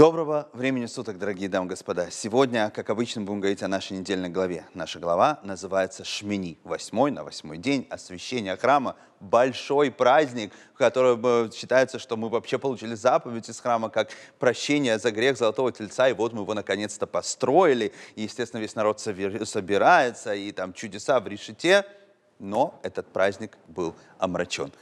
Доброго времени суток, дорогие дамы и господа. Сегодня, как обычно, будем говорить о нашей недельной главе. Наша глава называется «Шмини». Восьмой на восьмой день освящения храма. Большой праздник, в котором э, считается, что мы вообще получили заповедь из храма как прощение за грех Золотого Тельца, и вот мы его наконец-то построили. И, естественно, весь народ собирается, и там чудеса в решете. Но этот праздник был омрачен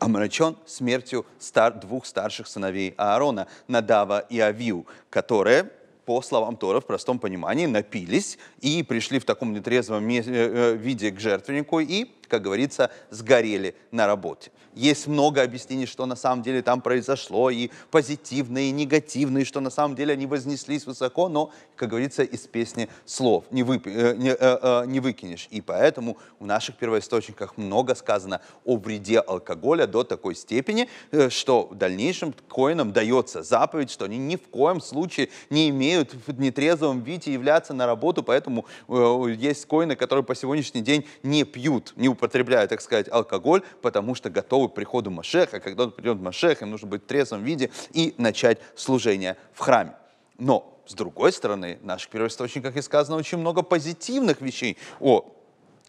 омрачен смертью стар двух старших сыновей Аарона, Надава и Авиу, которые по словам Тора, в простом понимании, напились и пришли в таком нетрезвом э, э, виде к жертвеннику и как говорится, сгорели на работе. Есть много объяснений, что на самом деле там произошло, и позитивные, и негативные, что на самом деле они вознеслись высоко, но, как говорится, из песни слов не, вып... Э, не, э, э, не выкинешь. И поэтому в наших первоисточниках много сказано о вреде алкоголя до такой степени, э, что в дальнейшем коинам дается заповедь, что они ни в коем случае не имеют в нетрезвом виде являться на работу, поэтому э, есть коины, которые по сегодняшний день не пьют, не употребляют, так сказать, алкоголь, потому что готовы к приходу Машеха. Когда он придет Машех, им нужно быть в трезвом виде и начать служение в храме. Но с другой стороны, в наших первоисточниках и сказано очень много позитивных вещей о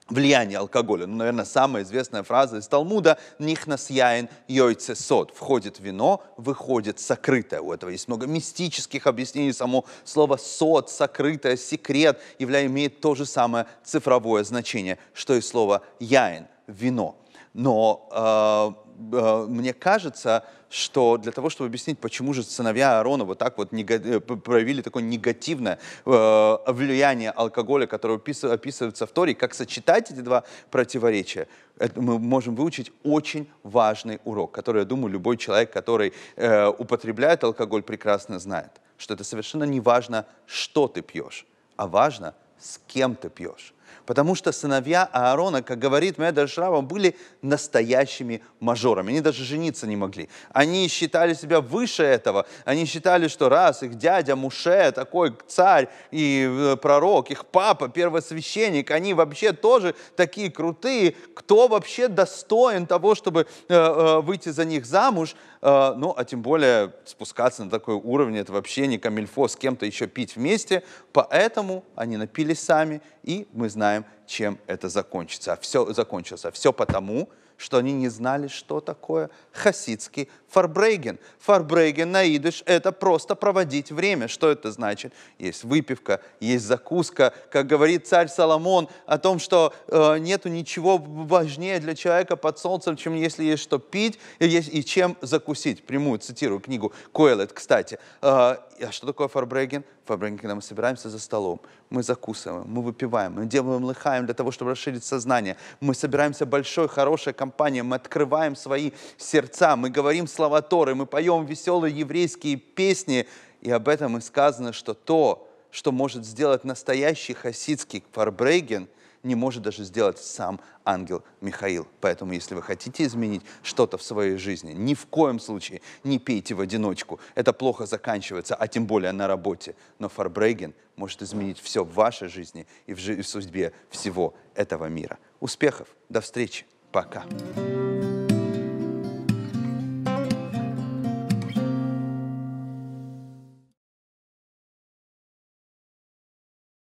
влияние алкоголя. Ну, наверное, самая известная фраза из Талмуда «Нихнас яин йойце сот» — «Входит вино, выходит сокрытое». У этого есть много мистических объяснений. Само слово «сот», «сокрытое», «секрет» являя, имеет то же самое цифровое значение, что и слово «яин» — «вино». Но э, Э, мне кажется, что для того, чтобы объяснить, почему же сыновья Аарона вот так вот э, проявили такое негативное э, влияние алкоголя, которое описывается в Торе, как сочетать эти два противоречия, это мы можем выучить очень важный урок, который, я думаю, любой человек, который употребляет алкоголь, прекрасно знает, что это совершенно не важно, что ты пьешь, а важно, с кем ты пьешь. Потому что сыновья Аарона, как говорит Медер Шрава, были настоящими мажорами. Они даже жениться не могли. Они считали себя выше этого. Они считали, что раз их дядя Муше, такой царь и э, пророк, их папа, первосвященник, они вообще тоже такие крутые. Кто вообще достоин того, чтобы э, э, выйти за них замуж? Ну, а тем более спускаться на такой уровень, это вообще не камильфо, с кем-то еще пить вместе. Поэтому они напились сами, и мы знаем, чем это закончится. А все закончилось. А все потому, что они не знали, что такое хасидский фарбрейген. Фарбрейген на идыш – это просто проводить время. Что это значит? Есть выпивка, есть закуска. Как говорит царь Соломон о том, что э, нету ничего важнее для человека под солнцем, чем если есть что пить и, есть, и чем закусить. Прямую цитирую книгу Коэлет, кстати. Э, а что такое фарбрейген? фабрики, когда мы собираемся за столом, мы закусываем, мы выпиваем, мы делаем лыхаем для того, чтобы расширить сознание. Мы собираемся большой, хорошей компанией, мы открываем свои сердца, мы говорим слова Торы, мы поем веселые еврейские песни. И об этом и сказано, что то, что может сделать настоящий хасидский фарбрейген – не может даже сделать сам ангел Михаил. Поэтому, если вы хотите изменить что-то в своей жизни, ни в коем случае не пейте в одиночку. Это плохо заканчивается, а тем более на работе. Но Фарбрейген может изменить все в вашей жизни и в, жи- и в судьбе всего этого мира. Успехов! До встречи! Пока! Пока!